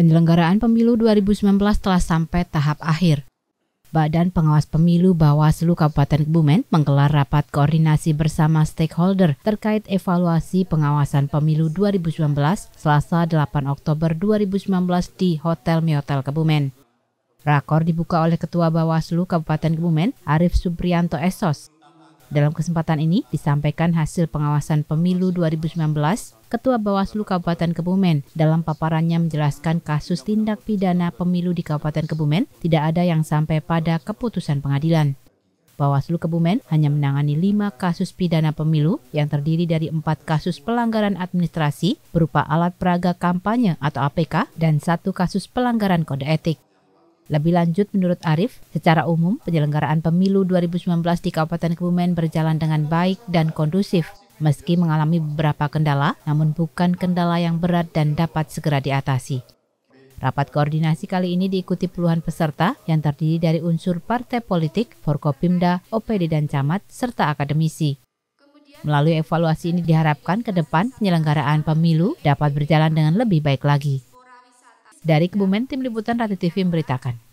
Penyelenggaraan pemilu 2019 telah sampai tahap akhir. Badan Pengawas Pemilu Bawaslu Kabupaten Kebumen menggelar rapat koordinasi bersama stakeholder terkait evaluasi pengawasan pemilu 2019 Selasa 8 Oktober 2019 di Hotel Miotel Kebumen. Rakor dibuka oleh Ketua Bawaslu Kabupaten Kebumen, Arif Suprianto Esos. Dalam kesempatan ini disampaikan hasil pengawasan pemilu 2019 Ketua Bawaslu Kabupaten Kebumen dalam paparannya menjelaskan kasus tindak pidana pemilu di Kabupaten Kebumen tidak ada yang sampai pada keputusan pengadilan. Bawaslu Kebumen hanya menangani lima kasus pidana pemilu yang terdiri dari empat kasus pelanggaran administrasi berupa alat peraga kampanye atau APK dan satu kasus pelanggaran kode etik. Lebih lanjut, menurut Arif, secara umum penyelenggaraan pemilu 2019 di Kabupaten Kebumen berjalan dengan baik dan kondusif. Meski mengalami beberapa kendala, namun bukan kendala yang berat dan dapat segera diatasi. Rapat koordinasi kali ini diikuti puluhan peserta yang terdiri dari unsur partai politik, Forkopimda, OPD dan Camat, serta akademisi. Melalui evaluasi ini diharapkan ke depan penyelenggaraan pemilu dapat berjalan dengan lebih baik lagi. Dari Kebumen, Tim Liputan Rati TV memberitakan.